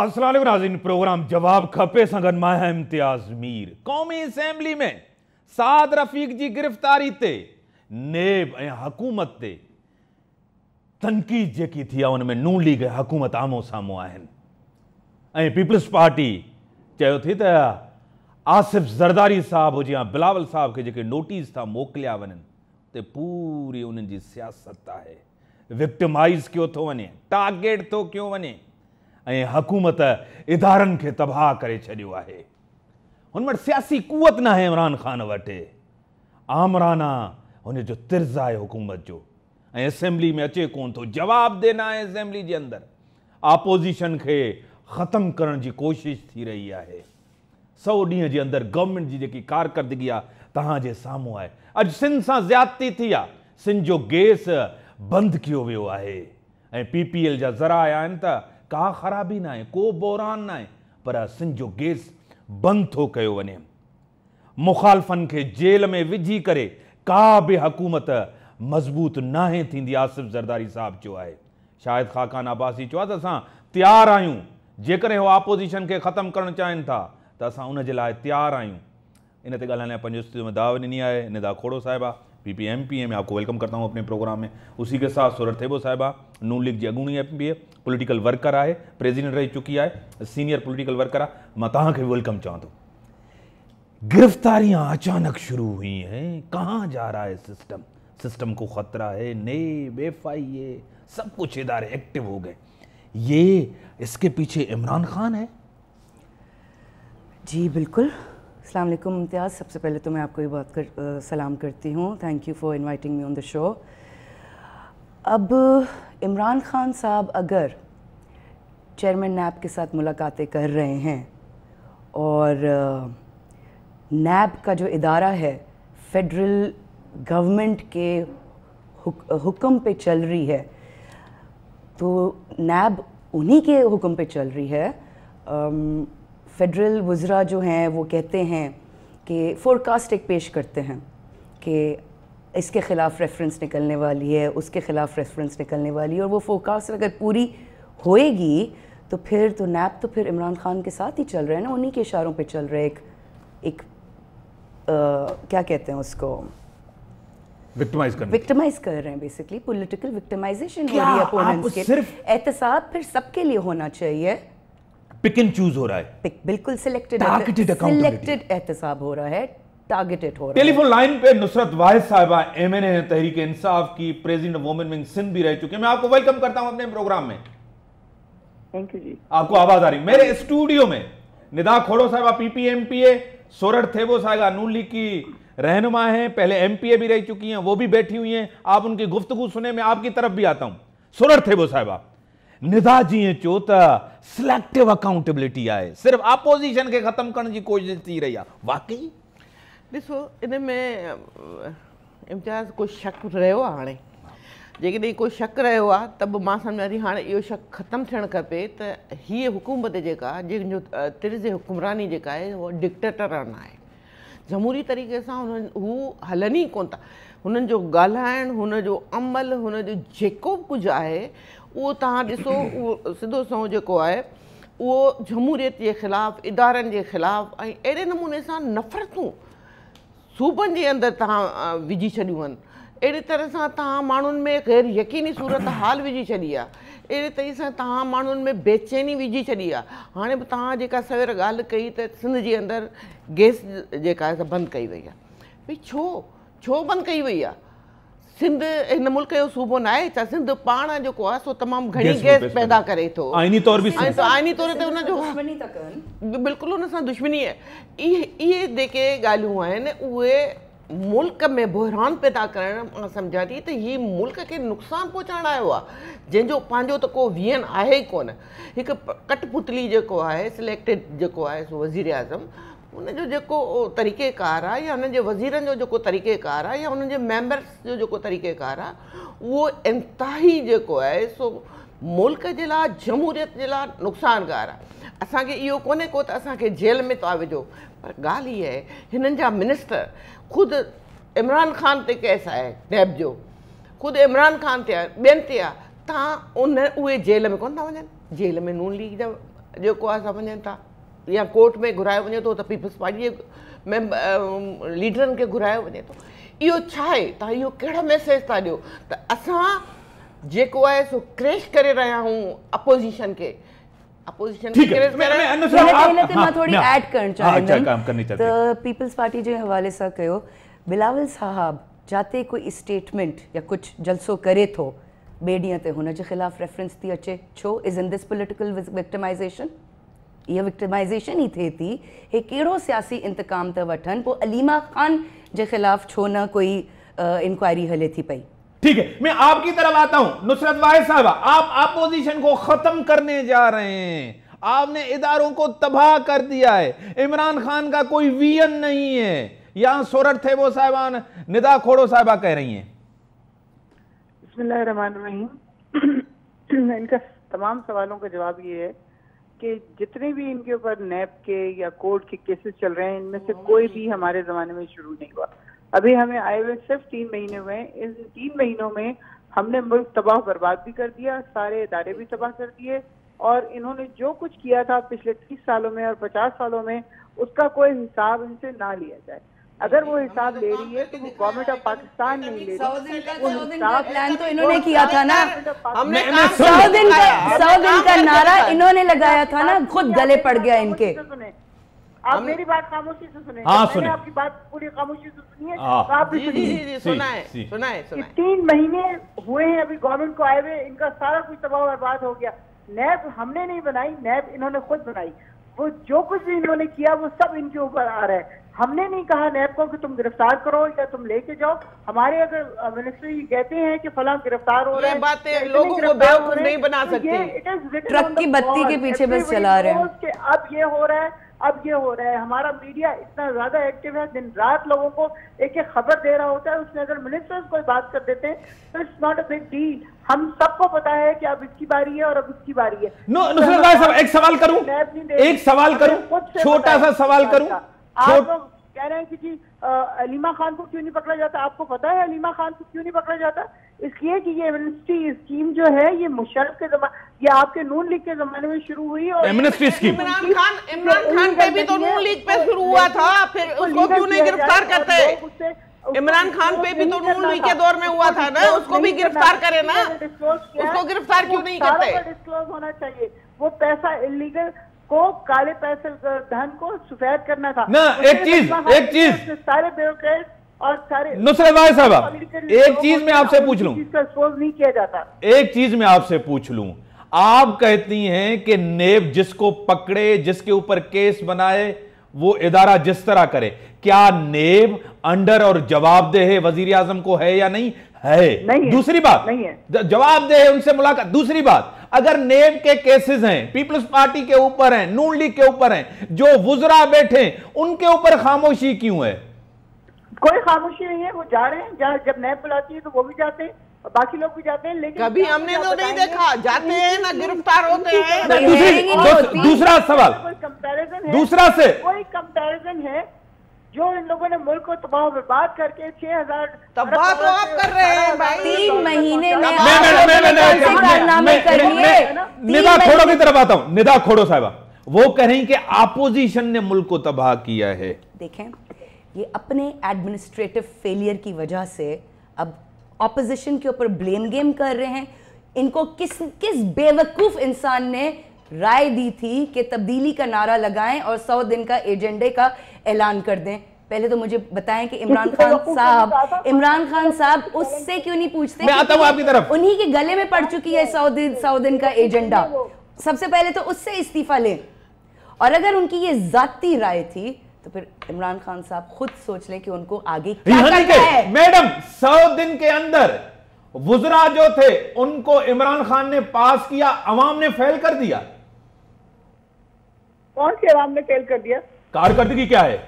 असल नाज़िन प्रोग्राम जवाब खपे इम्तियाज़ मीर क़ौमी असेंबली में साद रफ़ीक़ जी गिरफ़्तारी ते नेब ऐं हुकूमत ते तनक़ीद जेकी थी आहे उनमें नू लीग हुकूमत आम्हूं साम्हूं आहिनि ऐं पीपल्स पार्टी चयो थी त आसिफ़ ज़रदारी साहिबु हुजे या बिलावल साहब खे जेके नोटिस था मोकिलिया वञनि त पूरी उन्हनि जी सियासत आहे विक्टमाइज़ कयो थो वञे टारगेट थो कयो वञे ऐं हुकूमत इदारनि खे तबाह करे छॾियो आहे हुन वटि सियासी कुवत न आहे इमरान ख़ान वटि आमराना हुनजो तर्ज़ आहे हुकूमत जो ऐं असैम्बली में अचे कोन्ह थो जवाबदे न आहे असेंबली जे अंदरि आपोज़िशन खे ख़तमु करण जी कोशिश थी रही आहे सौ ॾींहं जे अंदरि गवर्नमेंट जी जेकी कारकरदगी आहे तव्हांजे साम्हूं आहे अॼु सिंध सां ज़्यादती थी आहे सिंध जो गैस बंदि कयो वियो आहे ऐं पी पी एल जा ज़रा आया आहिनि त का ख़राबी न आहे को बोरान न आहे पर सिंध जो गैस बंदि थो कयो वञे मुखालफ़न खे जेल में विझी करे का बि हुकूमत मज़बूत नाहे थींदी आसिफ़ ज़रदारी साहिबु चयो आहे शायदि ख़ाकान आबासी चयो आहे त असां तयारु आहियूं जेकॾहिं हू आपोज़ीशन खे ख़तमु करणु चाहिनि था त असां उनजे लाइ तयारु आहियूं इन ते ॻाल्हाइण पंहिंजे में दाव ॾिनी खोड़ो साहिबु आहे P P M P A मैं आपको वेलकम करता हूँ अपने प्रोग्राम में उसी के साथ सूरत थेबो साहबा नून लीग जी अगूणी M P A political worker आए प्रेजिडेंट रह चुकी आहे सीनियर पोलिटिकल वर्कर आ मैं तव्हांखे वेलकम चवां थो गिरफ्तारियां अचानक शुरू हुई हैं कहाँ जा रहा है सिस्टम सिस्टम को ख़तरा है नए बेफाई ये सब कुछ इदारे एक्टिव हो गए ये इसके पीछे इमरान खान है जी बिल्कुल अल्लाम इम्तियाज़ सबसे पहले तो मैं आपको ये बात कर आ, सलाम करती हूँ thank you for inviting me on the show अब इमरान खान साहब अगर चेयरमैन नैब के साथ मुलाकातें कर रहे हैं और नैब का जो इदारा है फेडरल गवर्नमेंट के हुक, हुक्म पे चल रही है तो नैब उन्हीं के हुक्म पे चल रही है फेडरल वज्रा जो हैं वो कहते हैं कि फोरकास्ट एक पेश करते हैं कि इसके ख़िलाफ़ रेफरेंस निकलने वाली है उसके ख़िलाफ़ रेफरेंस निकलने वाली है और वो फोरकास्ट अगर पूरी होएगी तो फिर तो नैप तो फिर इमरान खान के साथ ही चल रहे हैं ना उन्हीं के इशारों पे चल रहे एक एक आ, क्या कहते हैं उसको विक्टिमाइज कर रहे हैं बेसिकली पॉलिटिकल विक्टिमाइजेशन हो रही है सिर्फ एहतसाब फिर सबके लिए होना चाहिए पिक एंड चूज हो रहा है पिक बिल्कुल सिलेक्टेड टारगेटेड सिलेक्टेड एहतसाब हो रहा है टारगेटेड हो रहा टेलीफोन लाइन पे नुसरत वाहिद साहबा एमएनए हैं तहरीक इंसाफ की प्रेसिडेंट वुमेन विंग सिंध भी रह चुके हैं मैं आपको वेलकम करता हूं अपने प्रोग्राम में थैंक यू जी आपको आवाज आ रही मेरे स्टूडियो में निदा खोड़ो साहबा पीपीएमपीए सोरठ थेबो साहबा नून लीग की रहनुमा है पहले एमपीए भी रह चुकी हैं वो भी बैठी हुई हैं आप उनकी गुफ्तगु सुने मैं आपकी तरफ भी आता हूं सोरठ थेबो साहबा निदा जी हैं चोता सिलेक्टिव अकाउंटेबिलिटी आहे सिर्फ़ अपोजिशन खे ख़तमु करण जी कोशिशि थी रही आहे वाक़ई ॾिसो में इम्तिहान को शक रहियो आहे हाणे जेकॾहिं कोई शक रहियो आहे त बि मां सम्झा थी हाणे इहो शक ख़तमु थियणु खपे त हीअ हुकूमत जेका जंहिंजो त्रिज़ हुकुमरानी जेका आहे उहा डिक्टेटर आहे जमूरी तरीक़े सां हुननि हू हलनि ई कोन था हुननि जो ॻाल्हाइण जो अमल हुन जो जेको बि कुझु आहे उहो तव्हां ॾिसो उहो सिधो सौ जेको आहे उहो जमूरियत जे ख़िलाफ़ु इदारनि जे ख़िलाफ़ु ऐं अहिड़े नमूने सां नफ़रतूं सूबनि जे अंदरि तव्हां विझी छॾियूं आहिनि अहिड़े तरह सां तव्हां माण्हुनि में ग़ैर यकीनी सूरत हाल विझी छॾी आहे अहिड़े तरह सां तव्हां माण्हुनि में बेचैनी विझी छॾी आहे हाणे बि तव्हां जेका ॻाल्हि कई त सिंध जे अंदरि गैस जेका आहे बंदि कई वई आहे भई छो छो बंदि कई वई सिंध हिन मुल्क़ जो सूबो न आहे छा सिंध पाण जेको आहे सो तमामु घणी गैस पैदा करे थो आइनी तौर ते हुनजो बिल्कुलु हुन सां दुश्मनी आहे इहे इहे जेके ॻाल्हियूं आहिनि उहे मुल्क़ में बुहिरान पैदा करणु मां सम्झां थी त इहा मुल्क खे नुक़सानु पहुचाइण आयो आहे जंहिंजो पंहिंजो त को वीहन आहे ई कोन हिकु कठपुतली जेको आहे सिलेक्टेड जेको आहे सो वज़ीर आज़म उनजो जेको तरीक़ेकार या हुननि जे जो जेको तरीक़ेकार आहे या हुननि मैंबर्स जो जेको तरीक़ेकार वो उहो इंताही जेको आहे सो मुल्क जे लाइ जमहूरियत जे लाइ नुक़सानगार आहे असांखे को त जेल में था विझो पर ॻाल्हि ये है जा मिनिस्टर खुद इमरान खान से केस आहे नैब जो खुद इमरान खान से आहे ॿियनि ते उन उहे जेल में कोन था जेल में नून लीग जो जेको आहे था या कोर्ट में घुरायो वञे तो त पीपल्स पार्टीअ में लीडर खे घुरायो वञे थो तो। इहो छा आहे मैसेज था ॾियो त असां जेको सो क्रैश कर रहा हूँ अपोज़िशन के पीपल्स पार्टी के हवाले से बिलावल साहब जिते कोई स्टेटमेंट या कुछ जलसो करे तो ॿिए खिलाफ रेफरेंस थी अचे छो is in this political victimization ये विक्टिमाइज़ेशन ही थे थी हे कहिड़ो सियासी इंतकाम तो वन अलीमा ख़ान के खिलाफ छो न कोई इंक्वायरी हले थी पी ठीक है मैं आपकी तरफ आता हूं नुसरत वाहिद साहब आप अपोजिशन को खत्म करने जा रहे हैं आपने इदारों को तबाह कर दिया है इमरान खान का कोई वीएन नहीं है यहां सोरठ थे वो साहबान निदा खोड़ो साहबा कह रही हैं बसमान इनका तमाम सवालों का जवाब ये है कि जितने भी इनके ऊपर नैप के या कोर्ट के केसेस चल रहे हैं इनमें से कोई भी हमारे जमाने में शुरू नहीं हुआ अभी हमें आए हुए सिर्फ तीन महीने हुए इन तीन महीनों में हमने मुल्क तबाह बर्बाद भी कर दिया सारे इदारे भी तबाह कर दिए और इन्होंने जो कुछ किया था पिछले तीस सालों में और पचास सालों में उसका कोई हिसाब इनसे ना लिया जाए अगर वो हिसाब ले रही है तो वो गवर्नमेंट ऑफ पाकिस्तान नहीं ले रही प्लान तो इन्होंने किया था ना हमने सौ दिन का सौ दिन का नारा इन्होंने लगाया था ना खुद गले पड़ गया इनके आप मेरी बात खामोशी से सुने हाँ सुने आपकी बात पूरी खामोशी से सुनी है हाँ। तो आप भी सुनिए सुना है सुना है तीन महीने हुए हैं अभी गवर्नमेंट को आए हुए इनका सारा कुछ तबाह बर्बाद हो गया नैब हमने नहीं बनाई नैब इन्होंने खुद बनाई वो जो कुछ भी इन्होंने किया वो सब इनके ऊपर आ रहा है हमने नहीं कहा नैब को कि तुम गिरफ्तार करो या तुम लेके जाओ हमारे अगर मिनिस्टर ये कहते हैं कि फला गिरफ्तार तो हो रहे हैं बातें लोगों को बेवकूफ नहीं बना तो सकते ट्रक की बत्ती के पीछे बस चला रहे हैं अब ये हो रहा है अब ये हो रहा है हमारा मीडिया इतना ज्यादा एक्टिव है दिन रात लोगों को एक एक खबर दे रहा होता है उसमें अगर मिनिस्टर्स कोई बात कर देते हैं तो it's not a big deal हम सबको पता है कि अब इसकी बारी है और अब इसकी बारी है नो नुसरत भाई साहब एक सवाल करूं एक सवाल करूं छोटा सा सवाल हाँ, करूं हाँ। आप लोग कह रहे हैं कि जी अलीमा खान को क्यों नहीं पकड़ा जाता आपको पता है अलीमा खान को क्यों नहीं पकड़ा जाता इसलिए कि ये एमनेस्टी स्कीम जो है ये मुशर्रफ के जमा ये आपके नून लीग के जमाने में शुरू हुई और एमनेस्टी स्कीम इमरान खान इमरान खान पे भी तो नून लीग पे शुरू हुआ था फिर उसको क्यों नहीं गिरफ्तार करते इमरान खान पे भी तो नून लीग के दौर में हुआ था ना उसको भी गिरफ्तार करे ना उसको गिरफ्तार क्यों नहीं करते डिस्क्लोज होना चाहिए वो पैसा इलीगल को काले पैसे धन को सफेद करना था ना एक चीज हाँ, एक चीज सारे ब्यूरोक्रेट और सारे नुसरत भाई साहब एक चीज में आपसे पूछ लूं एक्सपोज नहीं किया जाता एक चीज में आपसे पूछ लू आप कहती हैं कि नेब जिसको पकड़े जिसके ऊपर केस बनाए वो इदारा जिस तरह करे क्या नेब अंडर और जवाबदेह है वजीर आजम को है या नहीं है नहीं दूसरी है, बात नहीं है जवाबदेह उनसे मुलाकात दूसरी बात अगर नेम के केसेस हैं पीपल्स पार्टी के ऊपर हैं नून लीग के ऊपर हैं जो वुजरा बैठे उनके ऊपर खामोशी क्यों है कोई खामोशी नहीं है वो जा रहे हैं जब नैब बुलाती है तो वो भी जाते हैं बाकी लोग भी जाते हैं लेकिन कभी हमने तो नहीं देखा जाते हैं ना गिरफ्तार होते हैं दूसरा सवाल दूसरा से कोई कंपैरिजन है जो इन लोगों ने मुल्क को तबाह बर्बाद करके छह हजार तबाह तो आप कर रहे हैं भाई तीन महीने में निदा खोड़ो की तरफ आता हूँ निदा खोड़ो साहबा वो कह रही कि आपोजिशन ने मुल्क को तबाह किया है देखें ये अपने एडमिनिस्ट्रेटिव फेलियर की वजह से अब ऑपोजिशन के ऊपर ब्लेम गेम कर रहे हैं इनको किस किस बेवकूफ इंसान ने राय दी थी कि तब्दीली का नारा लगाएं और सौ दिन का एजेंडे का ऐलान कर दें पहले तो मुझे बताएं कि इमरान खान साहब इमरान खान साहब उससे क्यों नहीं पूछते मैं आता आपकी तरफ उन्हीं के गले में पड़ चुकी है सौ दिन सौ दिन का एजेंडा सबसे पहले तो उससे इस्तीफा लें और अगर उनकी ये जाती राय थी तो फिर इमरान खान साहब खुद सोच लें कि उनको आगे क्या करना मैडम सौ दिन के अंदर वुजरा जो थे उनको इमरान खान ने पास किया अवाम ने फेल कर दिया कौन सी आवाम ने फेल कर दिया कारकर्दगी क्या है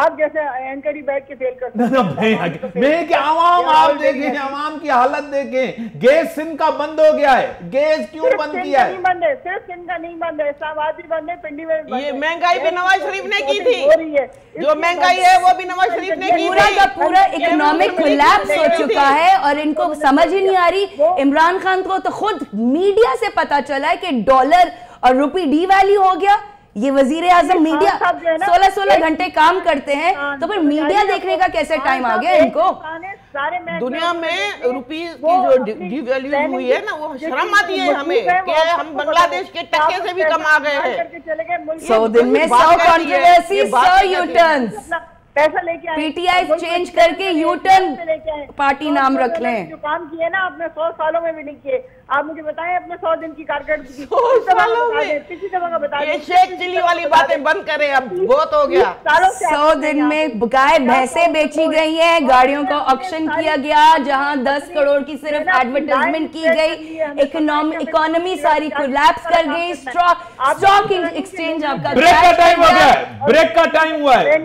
आप जैसे एंकर ही बैठ के फेल कर ना, ना, मैं तो कि आवाम आप देखें आवाम की हालत देखें गैस सिंध का बंद हो गया है गैस क्यों बंद किया है बंद है सिर्फ सिंध का नहीं बंद है इस्लामाबाद भी बंद है पिंडी में ये महंगाई भी नवाज शरीफ ने की थी जो महंगाई है वो भी नवाज शरीफ ने की पूरा का पूरा इकोनॉमिक कोलैप्स हो चुका है और इनको समझ ही नहीं आ रही इमरान खान को तो खुद मीडिया से पता चला है कि डॉलर और रुपी डी वैल्यू हो गया ये वजीर आजम मीडिया सोलह सोलह घंटे काम करते हैं हाँ, तो फिर मीडिया तो देखने का कैसे टाइम आ गया इनको दुनिया में रुपीज की जो डिवेल्यू हुई है ना वो शर्म आती है हमें कि हम बांग्लादेश के टक्के से भी कम आ गए हैं सौ दिन में सौ कॉन्ट्रोवर्सी सौ यूटर्न्स पैसा लेके आए पीटीआई चेंज करके यूटर्न पार्टी तो नाम रख लें जो काम किए ना आपने सौ सालों में भी नहीं किए आप मुझे बताएं अपने सौ दिन की कारकर्दगी किसी जगह का बता शेख चिली वाली बातें बंद करें अब बहुत हो गया सौ दिन में गाय भैंसे बेची गई है गाड़ियों का ऑक्शन किया गया जहां दस करोड़ की सिर्फ एडवर्टाइजमेंट की गई इकोनॉमी सारी कोलैप्स कर गई स्टॉक एक्सचेंज आपका ब्रेक का टाइम हो गया ब्रेक का टाइम हुआ है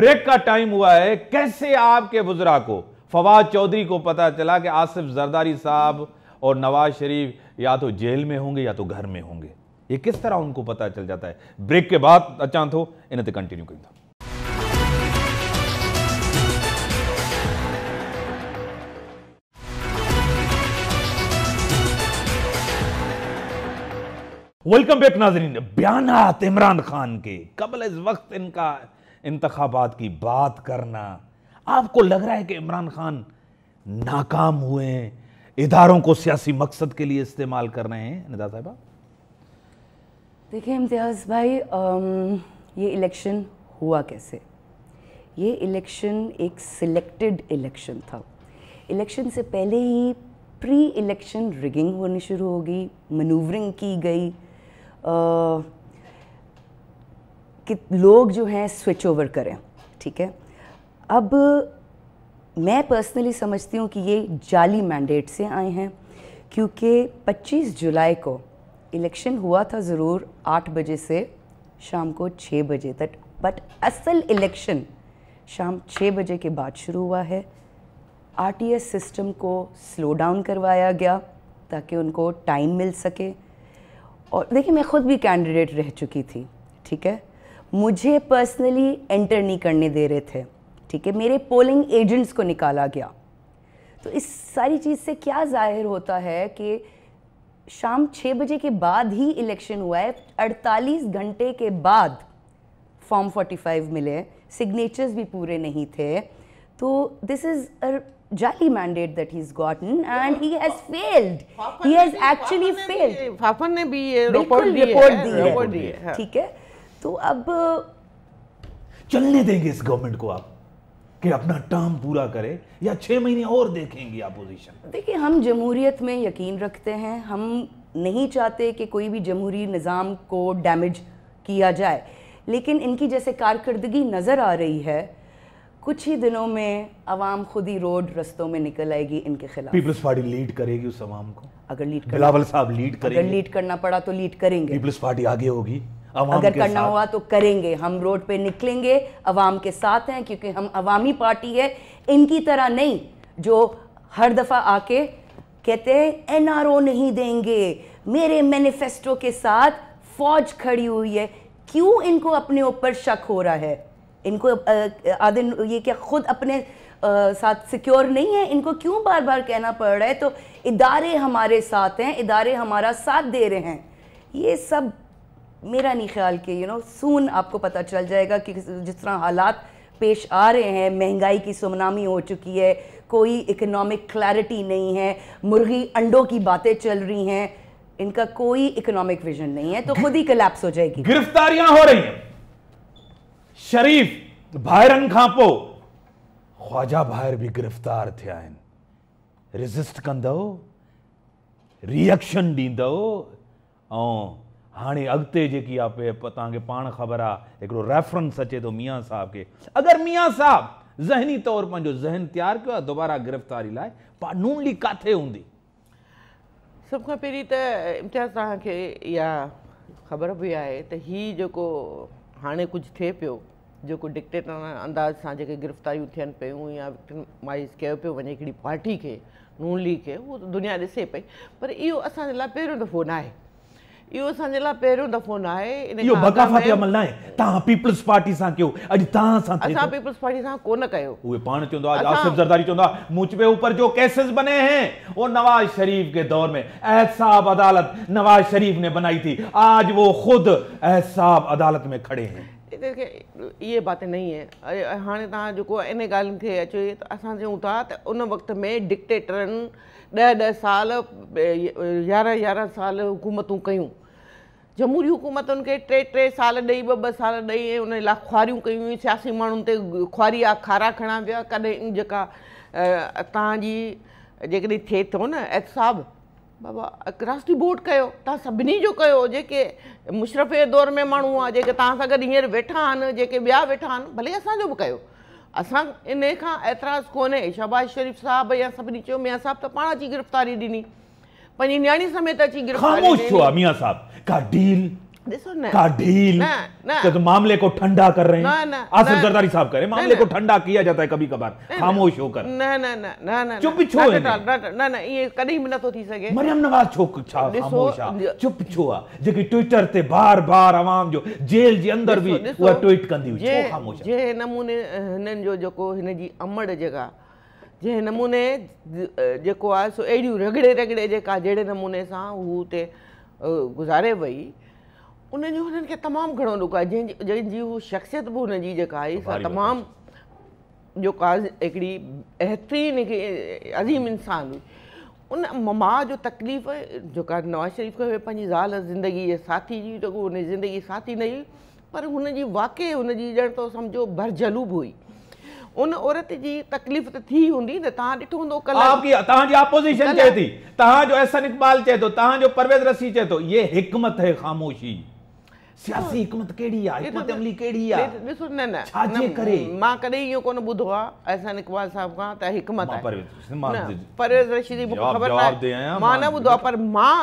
ब्रेक ब्रेक का टाइम हुआ है कैसे आपके बुजरा को फवाद चौधरी को पता चला कि आसिफ जरदारी साहब और नवाज शरीफ या तो जेल में होंगे या तो घर में होंगे ये किस तरह उनको पता चल जाता है ब्रेक के बाद अचानक हो इन्हें कंटिन्यू कर था वेलकम बैक नाजरीन बयाना इमरान खान के कबल इस वक्त इनका इंतबात की बात करना आपको लग रहा है कि इमरान खान नाकाम हुए हैं इधारों को सियासी मकसद के लिए इस्तेमाल कर रहे हैं निदा साहबा देखिए इम्तियाज़ भाई आम, ये इलेक्शन हुआ कैसे ये इलेक्शन एक सिलेक्टेड इलेक्शन था इलेक्शन से पहले ही प्री इलेक्शन रिगिंग होनी शुरू होगी मनूवरिंग की गई आ, कि लोग जो हैं स्विच ओवर करें ठीक है अब मैं पर्सनली समझती हूँ कि ये जाली मैंडेट से आए हैं क्योंकि 25 जुलाई को इलेक्शन हुआ था ज़रूर 8 बजे से शाम को 6 बजे तक बट असल इलेक्शन शाम 6 बजे के बाद शुरू हुआ है आर सिस्टम को स्लो डाउन करवाया गया ताकि उनको टाइम मिल सके और देखिए मैं ख़ुद भी कैंडिडेट रह चुकी थी ठीक है मुझे पर्सनली एंटर नहीं करने दे रहे थे ठीक है मेरे पोलिंग एजेंट्स को निकाला गया तो इस सारी चीज़ से क्या जाहिर होता है कि शाम छः बजे के बाद ही इलेक्शन हुआ है 48 घंटे के बाद फॉर्म 45 मिले सिग्नेचर्स भी पूरे नहीं थे तो this is a jolly mandate that he's gotten and he has failed he has actually failed फाफन ने भी ये रिपोर्ट दी है रिपोर्ट दी है ठीक है तो अब चलने देंगे इस गवर्नमेंट को आप कि अपना टर्म पूरा करे या छह महीने और देखेंगे अपोजिशन देखिए हम जमहूरियत में यकीन रखते हैं हम नहीं चाहते कि कोई भी जमहूरी निज़ाम को डैमेज किया जाए लेकिन इनकी जैसे कारकर्दगी नज़र आ रही है कुछ ही दिनों में आवाम खुद ही रोड रस्तों में निकल आएगी इनके खिलाफ पीपल्स पार्टी लीड करेगी उस आवाम को अगर लीड बिलावल साहब लीड करेंगे अगर लीड करना पड़ा तो लीड करेंगे पीपल्स पार्टी आगे होगी अगर करना हुआ तो करेंगे हम रोड पे निकलेंगे अवाम के साथ हैं क्योंकि हम अवामी पार्टी है इनकी तरह नहीं जो हर दफ़ा आके कहते हैं एनआरओ नहीं देंगे मेरे मैनिफेस्टो के साथ फौज खड़ी हुई है क्यों इनको अपने ऊपर शक हो रहा है इनको आदिन ये क्या खुद अपने आ, साथ सिक्योर नहीं है इनको क्यों बार बार कहना पड़ रहा है तो इदारे हमारे साथ हैं इदारे हमारा साथ दे रहे हैं ये सब मेरा नहीं ख्याल कि यू नो सून आपको पता चल जाएगा कि जिस तरह हालात पेश आ रहे हैं महंगाई की सुमनामी हो चुकी है कोई इकोनॉमिक क्लैरिटी नहीं है मुर्गी अंडों की बातें चल रही हैं इनका कोई इकोनॉमिक विजन नहीं है तो खुद ही कलेप्स हो जाएगी गिरफ्तारियां हो रही हैं शरीफ भायरन खापो ख्वाजा भायर भी गिरफ्तार थे रिज़िस्ट कंदो रिएक्शन ॾींदो ऐं हाणे अॻिते जेकी आहे तव्हांखे पाण ख़बर आहे हिकिड़ो रेफरेंस अचे थो मिया साहब खे अगरि मिया साहब ज़हनी तौर पंहिंजो ज़हन तयारु कयो आहे दोबारा गिरफ़्तारी लाइ पाण नून लीग किथे हूंदी सभ खां पहिरीं त इम्तिहान तव्हांखे इहा ख़बर बि आहे त हीउ जेको हाणे कुझु थिए पियो जेको डिक्टेटर अंदाज़ सां जेके गिरफ़्तारियूं थियनि पियूं या पियो वञे हिकिड़ी पार्टी खे नून लीग खे उहो दुनिया ॾिसे पई पर इहो असांजे लाइ पहिरियों दफ़ो न इहो असांजे लाइ पहिरियों दफ़ो न आहे इहो बकाफ़ा अमल न आहे पीपल्स पार्टी सां कयो अॼु तव्हां सां असां पीपल्स पार्टी सां कोन कयो उहे पाण चवंदो आहे आसिफ ज़रदारी चवंदो आहे पे ऊपर जो केसेस बने हैं वो नवाज शरीफ के दौर में एहसाब अदालत नवाज शरीफ ने बनाई थी आज वो खुद अहद अदालत में खड़े हैं ये बातें नहीं है अरे हाँ तव्हां जेको इन ॻाल्हियुनि खे था उन वक़्त में डिक्टेटरनि ॾह ॾह साल यारहं यारहं साल हुकूमतूं कयूं जमूरी हुकूमत उनके टे टे साल ॾेई ॿ ॿ साल ॾेई उन लाइ खुआरियूं कयूं सियासी माण्हुनि ते खुआरी आहे खारा खणा पिया कॾहिं जेका तव्हांजी जेकॾहिं थिए थो न एतसाब बाबा राष्ट्रीय बोर्ड कयो तव्हां सभिनी जो कयो जेके मुशरफ़े जे दौर में माण्हू आहे जेके तव्हां सां गॾु हींअर वेठा आहिनि जेके ॿिया वेठा आहिनि भले असांजो बि कयो असां इन खां एतराज़ु कोन्हे शरीफ़ साहब या सभिनी चयो मिया साहबु त पाण अची गिरफ़्तारी ॾिनी પનિયાણી સામે ટચી ગયો खामोश છો મિયા साहब का डील का डील ना, ना, तो, तो मामले को ठंडा कर रहे हैं आसिफ जरदारी साहब करें मामले को ठंडा किया जाता है कभी कभार खामोश होकर ना ना ना ना ना चुप छो ना ना ये कॾहिं बि नथो थी सघे मरियम नवाज छो छा खामोश आहे चुप छो आहे जेकी ट्विटर ते बार बार आवाम जो जेल जी अंदर भी वो ट्वीट कंदी हुई छो खामोश जे नमूने हिननि जो जो को हिन जी अमड़ जगह जंहिं नमूने जेको आहे सो अहिड़ियूं रगड़े रगड़े जेका जहिड़े नमूने सां हू हुते गुज़ारे वई उन जो हुननि खे तमामु घणो ॾुख आहे जंहिंजी जंहिंजी शख़्सियत बि हुनजी जेका आई सा तमामु अज़ीम इंसान हुई उन माउ जो तकलीफ़ जेका नवाज़ शरीफ़ खे पंहिंजी ज़ाल ज़िंदगीअ साथी जी त हुन ज़िंदगी साथी न हुई पर हुनजी वाक़ई हुन ॼण हुई उन औरत जी तकलीफ़ त थी हूंदी त तव्हां ॾिठो हूंदो कला आपकी तव्हांजी अपोजिशन चए थी तव्हांजो अहसन इक़बाल चए थो तव्हांजो परवेज़ रसी चए थो ये हिकमत है खामोशी सियासी हाँ। हिकमत कहिड़ी आहे तो हिकमत अमली कहिड़ी आहे ॾिसो न न छा जे करे मां कॾहिं इहो कोन ॿुधो आहे अहसन इक़बाल साहिब खां त हिकमत आहे परवेज़ रशीद जी मूंखे ख़बर न आहे मां न ॿुधो आहे पर मां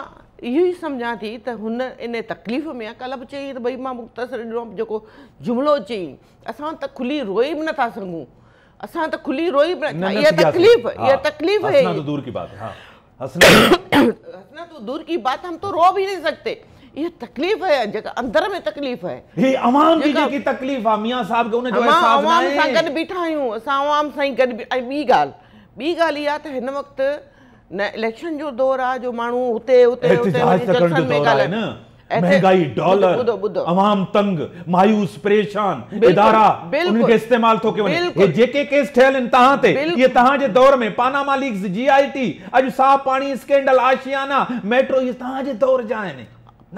इहो ई सम्झां थी त हुन इन तकलीफ़ में कल भी बि चई त भई मुख़्तसर ॾिनो जेको जुमिलो चयईं असां खुली रोई बि नथा सघूं असां खुली रोई बि तकलीफ़ इहा तकलीफ़ है दूर की बात हाँ, तो दूर की बात हाँ। तो तो हम तो रो भी नहीं सकते ये तकलीफ है जगह अंदर में तकलीफ है ये अवाम जी की तकलीफ है मियां साहब के उन्हें जो एहसास ना है अवाम सां गॾु बीठा आहियूं असां अवाम सां ई गॾु ऐं ॿी त हिन वक़्तु न इलेक्शन जो दौर आहे जो माण्हू हुते हुते महांगाई डॉलर अवाम तंग मायूस परेशान इदारा उनके इस्तेमाल थो के वने ये जेके केस ठहल इन तहां ते ये तहां जे दौर में पानामा लीक्स जीआईटी अज साफ पानी स्कैंडल आशियाना मेट्रो ये तहां जे दौर जाए ने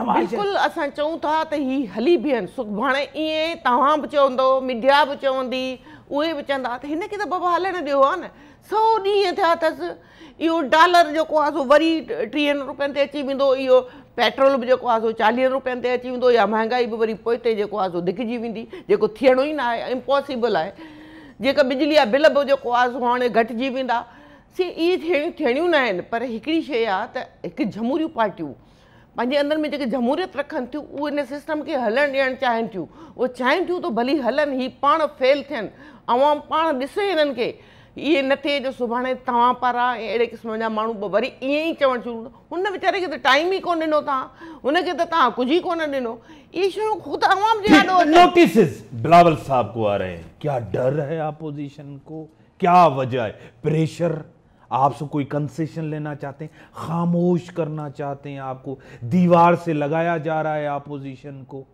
बिल्कुल असा चाहूं था ते ही हली बियन सुख भाणे ईए तहां ब मीडिया ब चोंदी उए चंदा ते इनके त बबा हले न दियो ना सो इहो डॉलर जेको आहे सो वरी टीहनि रुपियनि ते अची वेंदो इहो पेट्रोल बि जेको आहे सो चालीहनि रुपियनि ते अची वेंदो या महांगाई बि वरी पोइ ते जेको आहे सो धिखजी वेंदी जेको थियणो ई न आहे इम्पोसिबल आहे जेका बिजली जा बिल बि जेको आहे सो हाणे घटिजी वेंदा सी इहे थियणियूं थियणियूं न आहिनि पर हिकिड़ी शइ आहे त हिकु जमूरियूं पार्टियूं पंहिंजे अंदरि में जेके जमूरियत रखनि थियूं उहे इन सिस्टम खे हलणु ॾियणु चाहिनि थियूं उहे चाहिनि थियूं त भली हलनि ही पाण फेल थियनि आवाम पाण ॾिसे हिननि खे ये न थे जो सुबह तवा पारां अहिड़े क़िस्म जा मू वरी ये ही चवन शुरू उन वीचारे तो टाइम ही आवाम नोटिस बिलावल साहब को आ रहे हैं क्या डर है अपोजिशन को क्या वजह है प्रेशर आपसे कोई कंसेशन लेना चाहते हैं खामोश करना चाहते हैं आपको दीवार से लगाया जा रहा है अपोजिशन को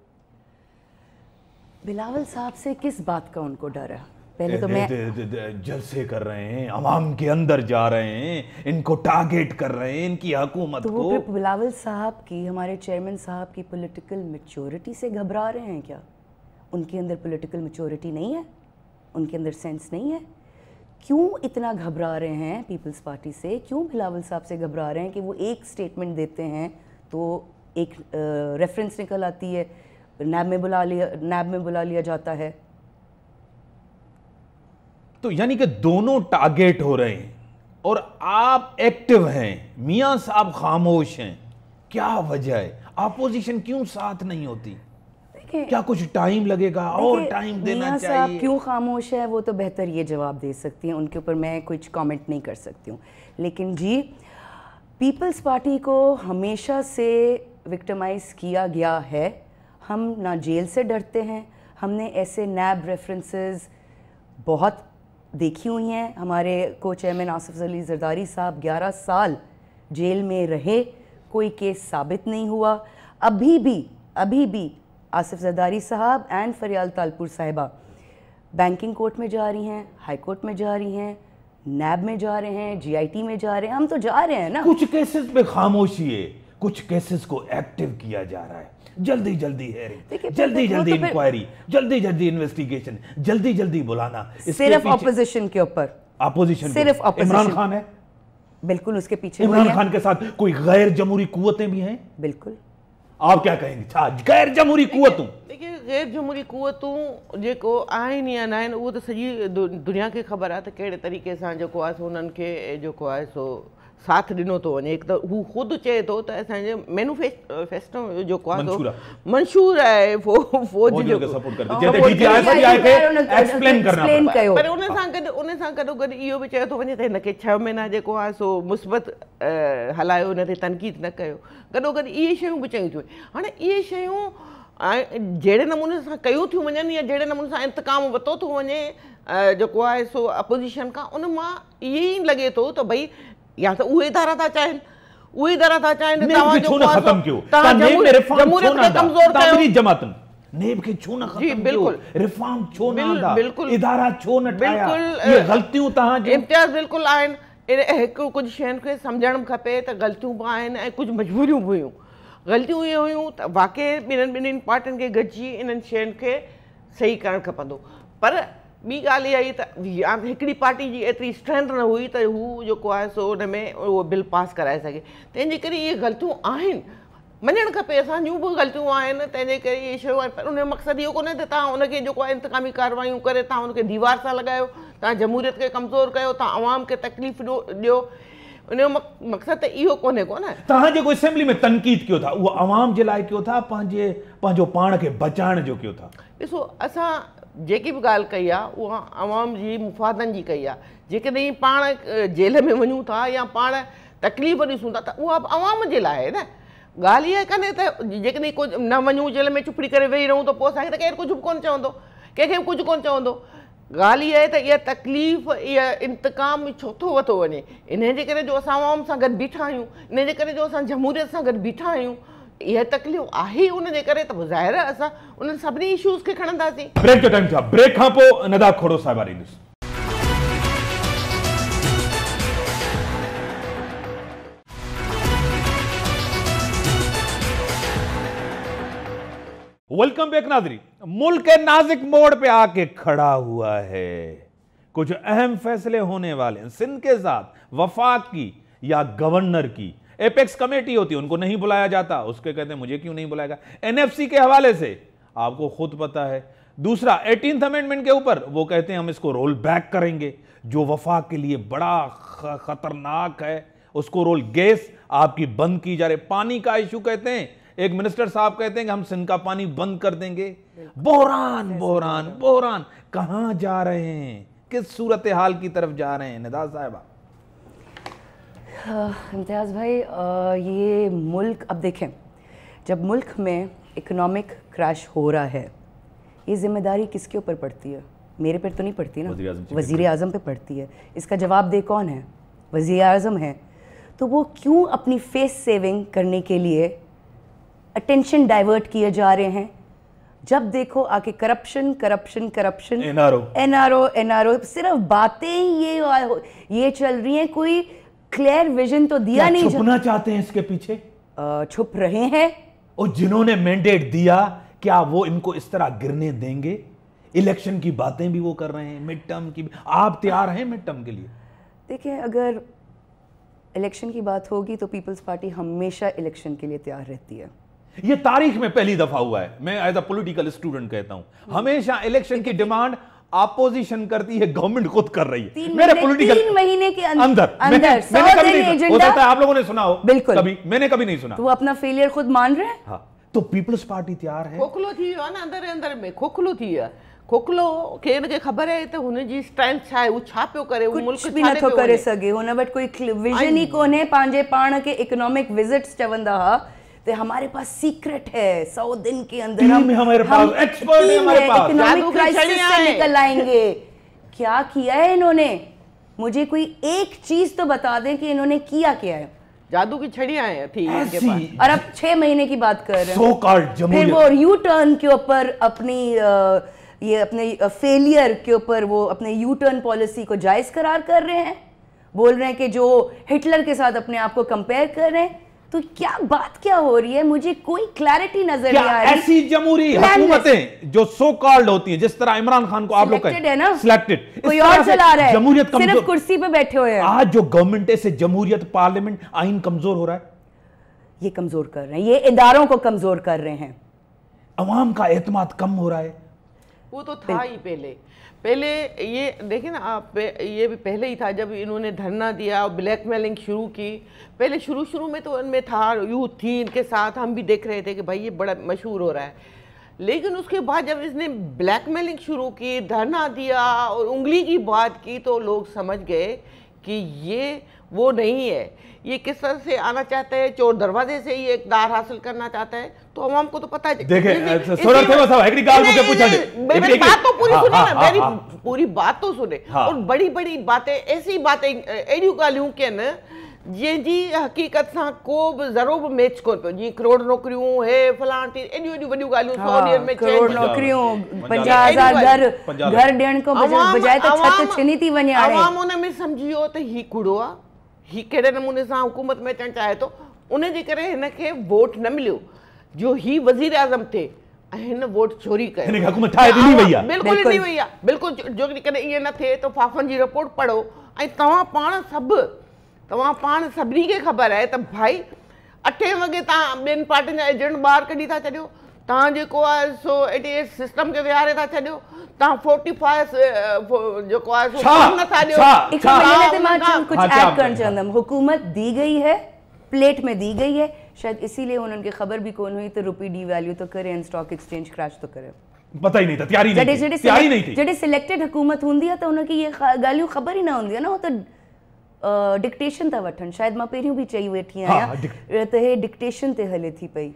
बिलावल साहब से किस बात का उनको डर है पहले तो मैं जलसे कर रहे हैं आवाम के अंदर जा रहे हैं इनको टारगेट कर रहे हैं इनकी हकूमत तो को बिलावल साहब की हमारे चेयरमैन साहब की पॉलिटिकल मेच्योरिटी से घबरा रहे हैं क्या उनके अंदर पॉलिटिकल मेच्योरिटी नहीं है उनके अंदर सेंस नहीं है क्यों इतना घबरा रहे हैं पीपल्स पार्टी से क्यों बिलावल साहब से घबरा रहे हैं कि वो एक स्टेटमेंट देते हैं तो एक रेफरेंस निकल आती है नैब में बुला लिया नैब में बुला लिया जाता है तो यानी कि दोनों टारगेट हो रहे हैं और आप एक्टिव हैं मियां साहब खामोश हैं क्या वजह है अपोजिशन क्यों साथ नहीं होती क्या कुछ टाइम लगेगा और टाइम देना चाहिए क्यों खामोश है वो तो बेहतर ये जवाब दे सकती हैं उनके ऊपर मैं कुछ कमेंट नहीं कर सकती हूँ लेकिन जी पीपल्स पार्टी को हमेशा से विक्टिमाइज किया गया है हम ना जेल से डरते हैं हमने ऐसे नैब रेफरेंसेस बहुत देखी हुई हैं हमारे को चेयरमैन आसफ़ अली जरदारी साहब 11 साल जेल में रहे कोई केस साबित नहीं हुआ अभी भी अभी भी आसिफ जरदारी साहब एंड फरियाल तालपुर साहिबा बैंकिंग कोर्ट में जा रही हैं हाई कोर्ट में जा रही हैं नैब में जा रहे हैं जीआईटी में जा रहे हैं हम तो जा रहे हैं ना कुछ केसेस पे खामोशी है कुछ केसेस को एक्टिव किया जा रहा है जल्दी जल्दी हेयरिंग तो तो जल्दी जल्दी इंक्वायरी जल्दी जल्दी इन्वेस्टिगेशन जल्दी जल्दी बुलाना सिर्फ ऑपोजिशन के ऊपर अपोजिशन सिर्फ इमरान खान है बिल्कुल उसके पीछे इमरान खान के साथ कोई गैर जमहूरी कुतें भी हैं बिल्कुल आप क्या कहेंगे गैर जमहूरी कुतूं देखिए गैर जमहूरी कुतूं जो आन या न वो तो सही सॼी दुनिया खे ख़बर आहे त तो कहिड़े तरीक़े से जो आहे सो उन्हनि खे जेको सो साथ ॾिनो थो वञे हिकु त हू ख़ुदि चए थो त असांजे फैस्टम जेको आहे मंशूरु आहे पर उन सां गॾु उन सां गॾो गॾु इहो बि चयो थो वञे त हिनखे छह महीना जेको आहे सो मुस्बत हलायो हिन ते तनक़ीद न कयो गॾो गॾु इहे शयूं बि चयूं थियूं हाणे इहे शयूं ऐं जहिड़े नमूने सां कयूं थियूं वञनि या जहिड़े नमूने सां इंतकाम वरितो थो वञे जेको आहे सो अपोज़िशन खां उन मां ईअं ई लॻे थो त भई या त उहे धारा था चाहिनि उहे हिकु कुझु शयुनि खे सम्झणु खपे त ग़लतियूं बि आहिनि ऐं कुझु मजबूरियूं बि हुयूं ग़लतियूं इहे हुयूं त वाकई ॿिन्हिनि ॿिन्हिनि खे गॾिजी इन्हनि शयुनि खे सही करणु खपंदो पर ॿी ॻाल्हि इहा ई त या हिकिड़ी पाटी जी एतिरी स्ट्रेंथ न हुई त हू जेको आहे सो हुन में उहो बिल पास कराए सघे तंहिंजे करे इहे ग़लतियूं आहिनि मञणु खपे असां बि ग़लतियूं आहिनि तंहिंजे करे इहे शइ उनजो मक़सदु इहो कोन्हे त तव्हां उनखे जेको आहे कारवायूं करे तव्हां उनखे दीवार सां लॻायो तव्हां जमूरियत खे कमज़ोर कयो तव्हां आवाम खे तकलीफ़ ॾियो ॾियो उनजो मक़ मक़सदु इहो कोन्हे कोन तव्हां जेको असेंबली में तनक़ीद कयो था उहो आवाम जे लाइ कयो था पंहिंजे पंहिंजो पाण खे बचाइण जो कयो था ॾिसो असां जेकी बि ॻाल्हि कई आहे उहा आवाम जी मुफ़ादनि जी कई आहे जेकॾहिं पाण जेल में वञूं था या पाण तकलीफ़ ॾिसूं था त उहा बि आवाम जे लाइ आहे न ॻाल्हि इहा कान्हे त जेकॾहिं को न वञूं जेल में चुपड़ी करे वेही रहूं त पोइ असांखे त केरु कुझु बि कोन्ह चवंदो कंहिंखे बि कुझु कोन्ह चवंदो ॻाल्हि इहा आहे त इहा तकलीफ़ इहा इंतक़ाम छो थो वरितो वञे इन जे करे जो असां आवाम सां गॾु बीठा आहियूं इन जे करे जो असां जमूरीअ सां गॾु बीठा आहियूं यह तकलीफ़ उन उनजे करे त पोइ ज़ाहिर आहे असां उन्हनि सभिनी इशूज़ खे खणंदासीं ब्रेक जो टाइम थियो आहे ब्रेक खां पोइ नदा खोड़ो साहिब वारी न्यूज़ वेलकम बैक नाजरी मुल्क के नाजिक मोड़ पे आके खड़ा हुआ है कुछ अहम फैसले होने वाले हैं सिंध के साथ वफाक की या गवर्नर की एपेक्स कमेटी होती है उनको नहीं बुलाया जाता उसके कहते हैं मुझे क्यों नहीं बुलाएगा एनएफसी के हवाले से आपको खुद पता है दूसरा एटीन अमेंडमेंट के ऊपर वो कहते हैं हम इसको रोल बैक करेंगे जो वफा के लिए बड़ा खतरनाक है उसको रोल गैस आपकी बंद की जा रही पानी का इशू कहते हैं एक मिनिस्टर साहब कहते हैं कि हम सिंध का पानी बंद कर देंगे बोहरान बोहरान बोहरान कहा जा रहे हैं किस सूरत हाल की तरफ जा रहे हैं निदा साहबा इम्तियाज़ भाई ये मुल्क अब देखें जब मुल्क में इकोनॉमिक क्रैश हो रहा है ये जिम्मेदारी किसके ऊपर पड़ती है मेरे पर तो नहीं पड़ती ना वजीर अजम पर पड़ती है इसका जवाब दे कौन है वज़ी अजम है तो वो क्यों अपनी फेस सेविंग करने के लिए अटेंशन डाइवर्ट किए जा रहे हैं जब देखो आके corruption corruption corruption NRO NRO NRO सिर्फ बातें ही ये ये चल रही हैं कोई क्लियर विजन तो दिया नहीं छुपना चाहते हैं इसके पीछे छुप रहे हैं और जिन्होंने मैंडेट दिया क्या वो इनको इस तरह गिरने देंगे इलेक्शन की बातें भी वो कर रहे हैं मिड टर्म की आप तैयार हैं मिड टर्म के लिए देखिए अगर इलेक्शन की बात होगी तो पीपल्स पार्टी हमेशा इलेक्शन के लिए तैयार रहती है ये तारीख में पहली दफा हुआ है मैं एज अ पॉलिटिकल स्टूडेंट कहता हूं हम्म। हमेशा इलेक्शन की डिमांड अपोजिशन करती है गवर्नमेंट खुद कर रही है मेरे पॉलिटिकल तीन महीने के अंदर अंदर, अंदर मैंने, कभी नहीं सुना हो सकता है आप लोगों ने सुना हो बिल्कुल कभी मैंने कभी नहीं सुना तो अपना फेलियर खुद मान रहे हैं हाँ तो पीपल्स पार्टी तैयार है खोखलो थी वियो आहे अंदर अंदर में खोखलो थी वियो खोखलो खे हिनखे ख़बर है तो त जी स्ट्रेंथ छाए वो हू छा पियो करे वो मुल्क बि नथो करे सके होना बट कोई विजन ही कोने पांजे पाण के इकोनॉमिक विज़िट्स चवंदा हा तो हमारे पास सीक्रेट है सौ दिन के अंदर हम हमारे पास हमारे पास इकोनॉमिक क्राइसिस से निकल आएंगे क्या किया है इन्होंने मुझे कोई एक चीज तो बता दें कि इन्होंने किया क्या है जादू की छड़ी थी इनके पास और अब छह महीने की बात कर रहे हैं फिर वो यू टर्न के ऊपर अपनी ये अपने फेलियर के ऊपर वो अपने यू टर्न पॉलिसी को जायज करार कर रहे हैं बोल रहे हैं कि जो हिटलर के साथ अपने आप को कंपेयर कर रहे हैं तो क्या बात क्या हो रही है मुझे कोई क्लैरिटी नजर नहीं आ रही ऐसी जमुरी हुकूमतें जो सो कॉल्ड होती है जिस तरह इमरान खान को आप लोग है ना सिलेक्टेड कोई और चला रहा है कमजोर सिर्फ कुर्सी पे बैठे हुए हैं आज जो गवर्नमेंट है से जमुरियत पार्लियामेंट आइन कमजोर हो रहा है ये कमजोर कर रहे हैं ये इदारों को कमजोर कर रहे हैं अवाम का एतमाद कम हो रहा है वो तो था ही पहले पहले ये देखिए ना आप ये भी पहले ही था जब इन्होंने धरना दिया और ब्लैकमेलिंग शुरू की पहले शुरू शुरू में तो उनमें था यूथ थी इनके साथ हम भी देख रहे थे कि भाई ये बड़ा मशहूर हो रहा है लेकिन उसके बाद जब इसने ब्लैकमेलिंग शुरू की धरना दिया और उंगली की बात की तो लोग समझ गए कि ये वो नहीं है ये किस तरह से आना चाहता है चोर दरवाजे से ये इकदार हासिल करना चाहता है तो आवाम को तो पता है पूरी बात तो सुने हाँ। और बड़ी बड़ी बातें ऐसी बातें अहिड़ियूं ॻाल्हियूं कनि हक़ीक़त सां हाँ, को बि ज़रो बि मैच कोन पियो जीअं करोड़ नौकिरियूं हे फलाण थी एॾियूं एॾियूं वॾियूं ॻाल्हियूं सौ ॾींहं में करोड़ नौकिरियूं पंजाह घर घर ॾियण खां बजाए त छत छिनी थी वञे आवाम हुन में सम्झी वियो ही कूड़ो आहे ही कहिड़े नमूने सां हुकूमत में अचणु चाहे थो तो, उनजे करे हिनखे वोट न मिलियो जो ही वज़ीराज़म आजम थे हिन वोट छोरी इएं न थिए त फाफन जी रिपोर्ट पढ़ो ऐं तव्हां पाण सभु तव्हां पाण सभिनी खे ख़बर आहे त भाई अठे वगे तव्हां ॿियनि एजेंट विहारे शायद इसीलिए उनकी खबर भी कौन हुई तो रुपी डी वैल्यू तो करे एंड स्टॉक एक्सचेंज क्रैश तो करे पता ही नहीं था तैयारी नहीं थी तैयारी नहीं थी जेडे सिलेक्टेड हुकूमत हुंदी है तो उनकी ये गालियूं खबर ही ना हुंदी है ना हो तो डिक्टेशन था वठन शायद मां पहिरियों बि चई वेठी आहियां हाँ, त तो हे डिक्टेशन ते हले थी पई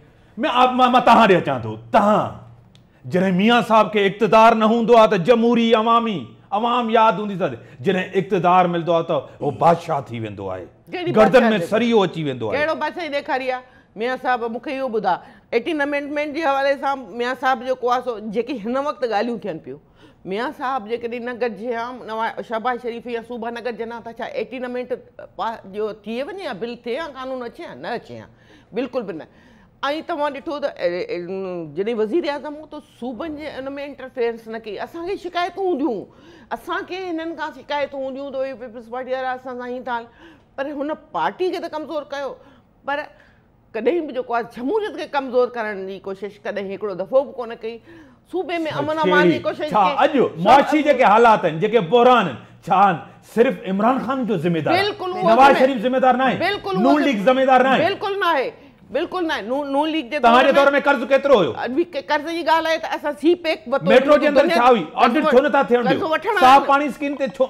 मैं आप मां मां तहां ॾे अचां तो, तहां जॾहिं मियां साहब खे इक़्तिदार न हूंदो आहे त तो जमहूरी अवामी अवाम यादि हूंदी अथसि जॾहिं इक़्तिदार मिलंदो आहे त उहो बादशाह थी वेंदो आहे अहिड़ो पासे ॾेखारी आहे मिया साहब मूंखे इहो ॿुधायो हवाले सां मिया साहिब जेको आहे जेके हिन वक़्तु ॻाल्हियूं थियनि पियूं मिया साहब जेकॾहिं न गॾिजे आ शबाज़ शरीफ़ या सूबा नगर गॾिजनि हा त छा एटीनेमेंट पास जो थिए वञे या बिल थिए या कानून अचे या न अचे हा बिल्कुलु बि न ऐं तव्हां ॾिठो त जॾहिं वज़ीर अज़म सूबनि जे उन में इंटरफेयरेंस न कई असांखे शिकायत हूंदियूं असांखे हिननि खां शिकायतूं हूंदियूं त पीपल्स पार्टीअ सां पर हुन पार्टी खे त कमज़ोर कयो पर कॾहिं बि जेको आहे जमूरियत खे कमज़ोर करण जी कोशिशि कॾहिं हिकिड़ो दफ़ो बि कोन कई सूबे में अमन अमान जी कोशिशि अॼु मुआशी जेके हालात आहिनि जेके बहरान आहिनि छा आहिनि सिर्फ़ इमरान ख़ान जो ज़िमेदार बिल्कुलु नवाज़ शरीफ़ ज़िमेदार न आहे बिल्कुलु नून लीग ज़िमेदार न आहे बिल्कुलु न आहे बिल्कुलु न आहे नून नून लीग जे तव्हांजे दौर में कर्ज़ केतिरो हुयो कर्ज़ जी ॻाल्हि आहे त असां सीपेक मेट्रो जे अंदरि छा हुई ऑडिट छो नथा थियण ॾियो साफ़ पाणी स्कीम ते छो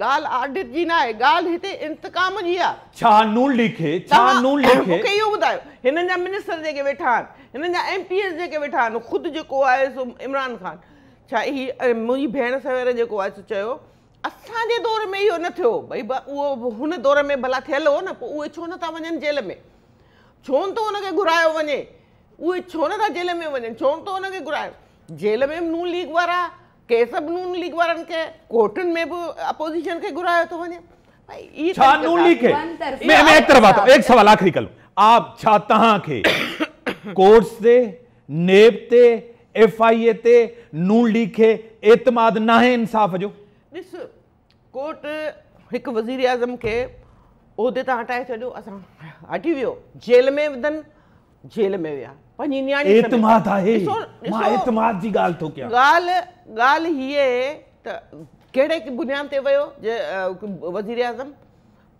ख़ुदि जेको आहे इमरान ख़ान छा ई मुंहिंजी भेण सवेल जेको आहे चयो असांजे दौर में इहो न थियो भई उहो हुन दौर में भला थियलु हो न पोइ उहे छो नथा वञनि जेल में छो थो घुरायो वञे उहे छो न जेल में वञनि छो थो घुरायो जेल में नून लीग वारा केसब नून लीग वारनि के कोटन में बि अपोज़िशन खे घुरायो थो तो वञे छा नून लीग है मैं मैं एक तरफ आता हूं हाँ। एक सवाल आखिरी कर लूं आप छाता तहां के कोर्ट से नेब ते एफआईए ते नून लीग के एतमाद ना है इंसाफ़ जो दिस कोर्ट एक वज़ीर आज़म के ओदे ता हटाए छॾियो असा हटी वियो जेल में विधनि जेल में विया पंहिंजी आहे कहिड़े बुनियादि ते वियो वज़ीराज़म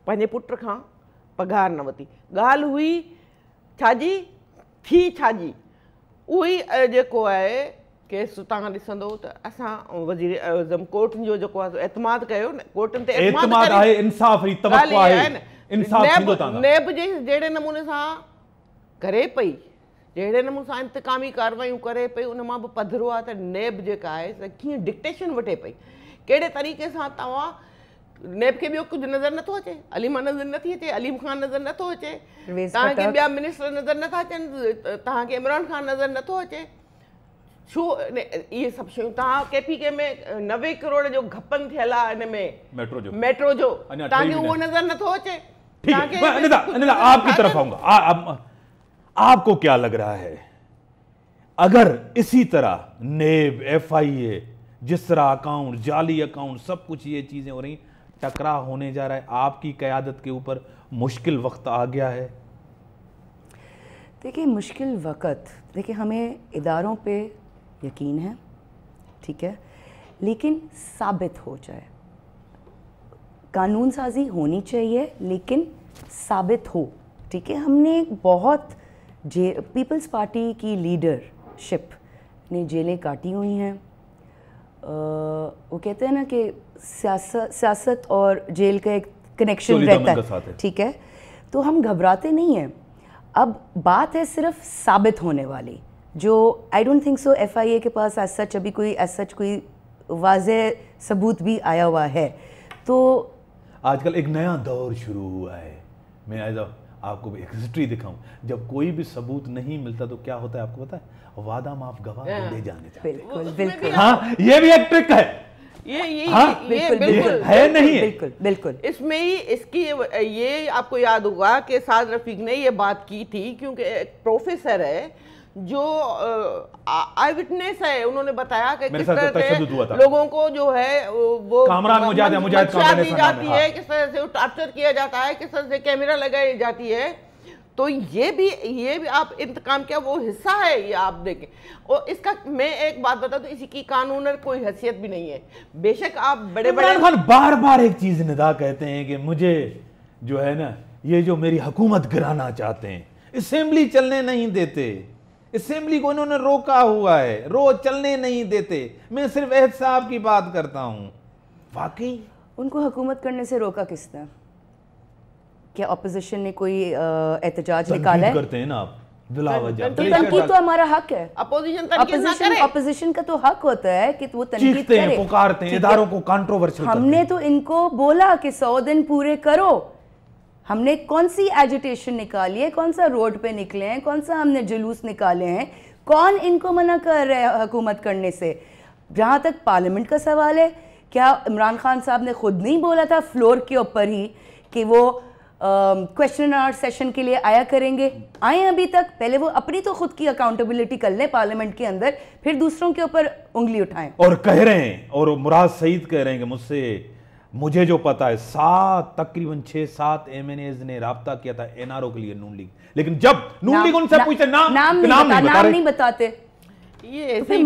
पंहिंजे पुट खां पघारु न वरिती ॻाल्हि हुई छाजी थी उहो ई जेको आहे केस तव्हां ॾिसंदो त असां वज़ीराज़म कोर्ट जो जेको आहे करे पई जहिड़े नमूने सां इंतकामी कारवायूं करे पई उन मां बि पधरो आहे त नेब जेका आहे त कीअं डिक्टेशन वठे पई कहिड़े तरीक़े सां तव्हां नेब खे ॿियो कुझु नज़र नथो अचे अलीम नज़र नथी अचे अलीम ख़ान नज़र नथो अचे तव्हांखे ॿिया मिनिस्टर नज़र नथा अचनि तव्हांखे इमरान ख़ान नज़र नथो अचे छो इहे सभु शयूं तव्हां के पी के में नवे करोड़ जो घपन थियल आहे में मेट्रो जो तव्हांखे उहो नज़र नथो अचे आपको क्या लग रहा है अगर इसी तरह नेब एफ आई ए जिस तरह अकाउंट जाली अकाउंट सब कुछ ये चीज़ें हो रही टकरा होने जा रहा है आपकी क्यादत के ऊपर मुश्किल वक्त आ गया है देखिए मुश्किल वक़्त देखिए हमें इदारों पे यकीन है ठीक है लेकिन साबित हो जाए कानून साजी होनी चाहिए लेकिन साबित हो ठीक है हमने बहुत जे पीपल्स पार्टी की लीडरशिप ने जेलें काटी हुई हैं वो कहते हैं ना कि सियासत और जेल का एक कनेक्शन रहता है ठीक है तो हम घबराते नहीं हैं अब बात है सिर्फ साबित होने वाली जो I don't think so F I A के पास एज सच अभी कोई एज सच कोई वाज सबूत भी आया हुआ है तो आजकल एक नया दौर शुरू हुआ है मैं आपको भी एक हिस्ट्री दिखाऊं जब कोई भी सबूत नहीं मिलता तो क्या होता है आपको पता है वादा माफ गवाह ले हाँ। जाने बिल्कुल बिल्कुल हाँ ये भी एक ट्रिक है ये ये हाँ? ये बिल्कुल, बिल्कुल है नहीं बिल्कुल बिल्कुल इसमें ही इसकी ये आपको याद होगा कि साद रफीक ने ये बात की थी क्योंकि एक प्रोफेसर है जो आई विटनेस है उन्होंने बताया कि किस तो तरह से लोगों को जो है वो कामरान दी जाती है हाँ। किस तरह से टॉर्चर किया जाता है किस तरह से कैमरा लगाई जाती है तो ये भी ये भी आप इंतकाम क्या वो हिस्सा है ये आप देखें और इसका मैं एक बात बता दूं तो इसी की कानून कोई हैसियत भी नहीं है बेशक आप बड़े बड़े खान बार बार एक चीज़ निदा कहते हैं कि मुझे जो है ना ये जो मेरी हुकूमत गिराना चाहते हैं असेंबली चलने नहीं देते असेंबली को इन्होंने रोका हुआ है रो चलने नहीं देते मैं सिर्फ अहद साहब की बात करता हूँ वाकई उनको हुकूमत करने से रोका किसने क्या अपोजिशन ने कोई एहतजाज निकाला है करते हैं ना आप तो तनकीद तो हमारा हक है अपोजिशन अपोजिशन अपोजिशन का तो हक होता है कि वो तनकीद करे पुकारते हैं इदारों को कंट्रोवर्शियल हमने तो इनको बोला कि सौ दिन पूरे करो हमने कौन सी एजिटेशन निकाली है कौन सा रोड पे निकले हैं कौन सा हमने जुलूस निकाले हैं कौन इनको मना कर रहे हैं हुकूमत करने से जहाँ तक पार्लियामेंट का सवाल है क्या इमरान खान साहब ने खुद नहीं बोला था फ्लोर के ऊपर ही कि वो क्वेश्चन आवर सेशन के लिए आया करेंगे आए अभी तक पहले वो अपनी तो खुद की अकाउंटेबिलिटी कर लें पार्लियामेंट के अंदर फिर दूसरों के ऊपर उंगली उठाएं और कह रहे हैं और मुराद सईद कह रहे हैं कि मुझसे मुझे जो पता है सात तकरीबन छह सात एम एन एज ने रहा किया था एनआरओ के लिए नून लीग लेकिन जब नून लीग उनसे पूछते ना, नाम नहीं, नाम नहीं, बता, नहीं बताते ये तो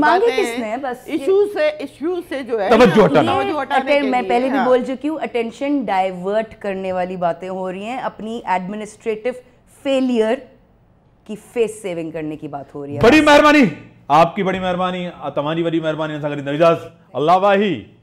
मैं पहले भी हाँ। बोल चुकी हूँ अटेंशन डाइवर्ट करने वाली बातें हो रही हैं अपनी एडमिनिस्ट्रेटिव फेलियर की फेस सेविंग करने की बात हो रही है बड़ी मेहरबानी आपकी बड़ी मेहरबानी तमारी बड़ी मेहरबानी अल्लाह वाही